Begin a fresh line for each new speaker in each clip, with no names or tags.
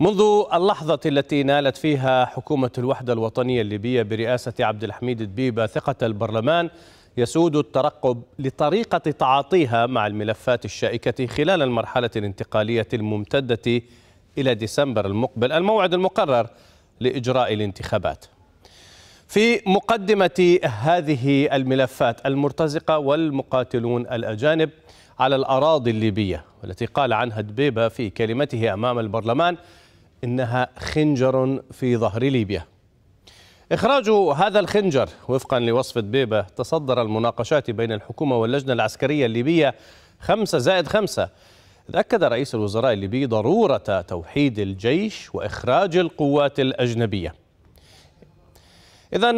منذ اللحظة التي نالت فيها حكومة الوحدة الوطنية الليبية برئاسة عبد الحميد الدبيبة ثقة البرلمان يسود الترقب لطريقة تعاطيها مع الملفات الشائكة خلال المرحلة الانتقالية الممتدة إلى ديسمبر المقبل الموعد المقرر لإجراء الانتخابات في مقدمة هذه الملفات المرتزقة والمقاتلون الأجانب على الأراضي الليبية والتي قال عنها دبيبة في كلمته أمام البرلمان إنها خنجر في ظهر ليبيا إخراج هذا الخنجر وفقا لوصف دبيبة تصدر المناقشات بين الحكومة واللجنة العسكرية الليبية خمسة زائد خمسة أكد رئيس الوزراء الليبي ضرورة توحيد الجيش وإخراج القوات الأجنبية إذا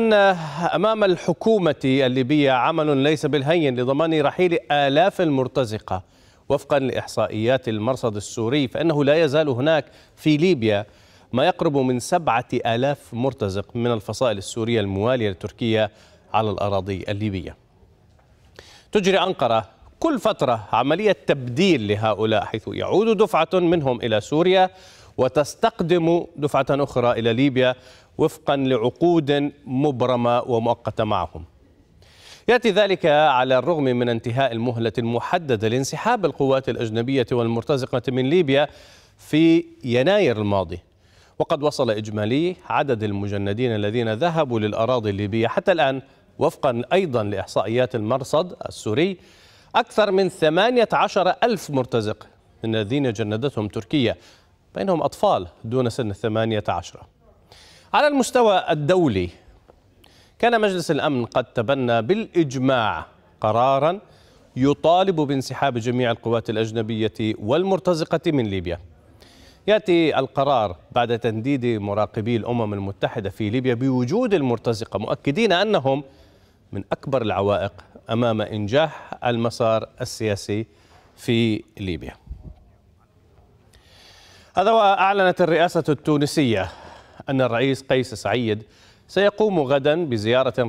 أمام الحكومة الليبية عمل ليس بالهين لضمان رحيل آلاف المرتزقة وفقا لإحصائيات المرصد السوري فإنه لا يزال هناك في ليبيا ما يقرب من سبعة آلاف مرتزق من الفصائل السورية الموالية لتركيا على الأراضي الليبية تجري أنقرة كل فترة عملية تبديل لهؤلاء حيث يعود دفعة منهم إلى سوريا وتستقدم دفعة أخرى إلى ليبيا وفقا لعقود مبرمة ومؤقتة معهم يأتي ذلك على الرغم من انتهاء المهلة المحددة لانسحاب القوات الأجنبية والمرتزقة من ليبيا في يناير الماضي وقد وصل إجمالي عدد المجندين الذين ذهبوا للأراضي الليبية حتى الآن وفقا أيضا لإحصائيات المرصد السوري أكثر من 18 ألف مرتزق من الذين جندتهم تركيا بينهم أطفال دون سن 18 على المستوى الدولي كان مجلس الأمن قد تبنى بالإجماع قرارا يطالب بانسحاب جميع القوات الأجنبية والمرتزقة من ليبيا يأتي القرار بعد تنديد مراقبي الأمم المتحدة في ليبيا بوجود المرتزقة مؤكدين أنهم من أكبر العوائق أمام إنجاح المسار السياسي في ليبيا هذا وأعلنت الرئاسة التونسية أن الرئيس قيس سعيد سيقوم غدا بزيارة